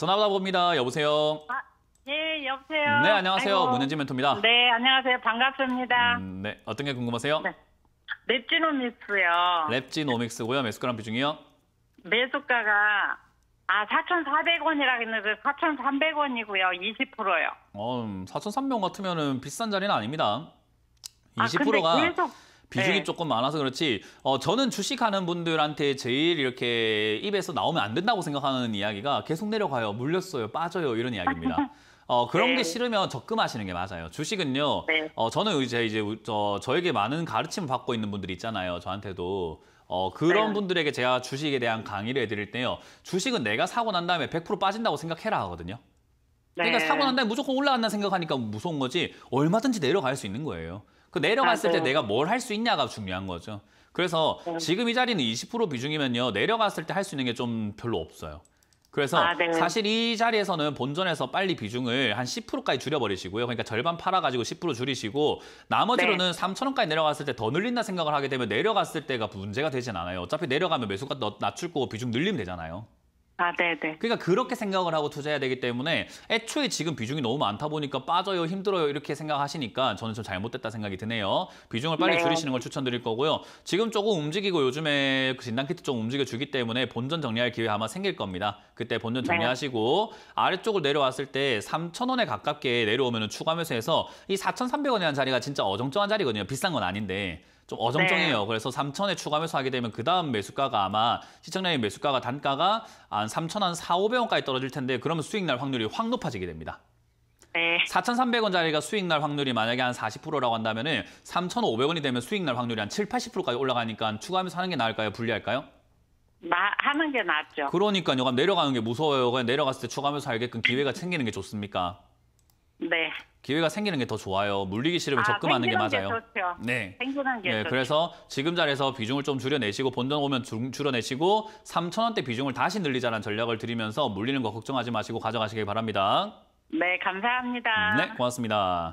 전화 받아봅니다. 여보세요. 아, 네, 여보세요. 음, 네, 안녕하세요. 문현지 멘토입니다. 네, 안녕하세요. 반갑습니다. 음, 네, 어떤 게 궁금하세요? 네. 랩지노믹스요. 랩지노믹스고요. 매수가람 비중이요? 매수가가 아 4,400원이라 했는데 4,300원이고요. 20%요. 어, 4,300원 같으면 비싼 자리는 아닙니다. 20%가 아, 근데 계속... 비중이 네. 조금 많아서 그렇지 어, 저는 주식하는 분들한테 제일 이렇게 입에서 나오면 안 된다고 생각하는 이야기가 계속 내려가요, 물렸어요, 빠져요 이런 이야기입니다. 어, 그런 네. 게 싫으면 적금하시는 게 맞아요. 주식은요. 네. 어, 저는 이제 이제 저 저에게 많은 가르침을 받고 있는 분들이 있잖아요. 저한테도 어, 그런 네. 분들에게 제가 주식에 대한 강의를 해드릴 때요. 주식은 내가 사고 난 다음에 100% 빠진다고 생각해라 하거든요. 그러니까 네. 사고 난 다음에 무조건 올라간다 생각하니까 무서운 거지 얼마든지 내려갈 수 있는 거예요. 그 내려갔을 아, 네. 때 내가 뭘 할 수 있냐가 중요한 거죠. 그래서 네. 지금 이 자리는 20% 비중이면요. 내려갔을 때 할 수 있는 게 좀 별로 없어요. 그래서 아, 네. 사실 이 자리에서는 본전에서 빨리 비중을 한 10%까지 줄여버리시고요. 그러니까 절반 팔아가지고 10% 줄이시고 나머지로는 네. 3천원까지 내려갔을 때 더 늘린다 생각을 하게 되면 내려갔을 때가 문제가 되진 않아요. 어차피 내려가면 매수가 낮출 거고 비중 늘리면 되잖아요. 아, 네네. 그러니까 그렇게 생각을 하고 투자해야 되기 때문에 애초에 지금 비중이 너무 많다 보니까 빠져요, 힘들어요 이렇게 생각하시니까 저는 좀 잘못됐다 생각이 드네요. 비중을 빨리 네. 줄이시는 걸 추천드릴 거고요. 지금 조금 움직이고 요즘에 그 진단키트 좀 움직여주기 때문에 본전 정리할 기회 아마 생길 겁니다. 그때 본전 네. 정리하시고 네. 아래쪽으로 내려왔을 때 3,000원에 가깝게 내려오면 추가 매수해서 이 4,300원이라는 자리가 진짜 어정쩡한 자리거든요. 비싼 건 아닌데. 좀 어정쩡해요. 네. 그래서 3천에 추가 매수하게 되면 그 다음 매수가가 아마 시청량의 매수가가 단가가 한 3천 한 4, 500원까지 떨어질 텐데 그러면 수익 날 확률이 확 높아지게 됩니다. 네. 4,300원짜리가 수익 날 확률이 만약에 한 40%라고 한다면은 3,500원이 되면 수익 날 확률이 한 7, 80%까지 올라가니까 추가하면서 하는 게 나을까요? 불리할까요? 나 하는 게 낫죠. 그러니까요. 내려가는 게 무서워요. 그냥 내려갔을 때 추가하면서 알게끔 기회가 챙기는 게 좋습니까? 네. 기회가 생기는 게 더 좋아요. 물리기 싫으면 아, 적금하는 게 맞아요. 게 네. 생기는 게 네, 좋죠. 그래서 지금 자리에서 비중을 좀 줄여내시고 본전 오면 줄, 줄여내시고 3천 원대 비중을 다시 늘리자는 전략을 드리면서 물리는 거 걱정하지 마시고 가져가시길 바랍니다. 네, 감사합니다. 네, 고맙습니다.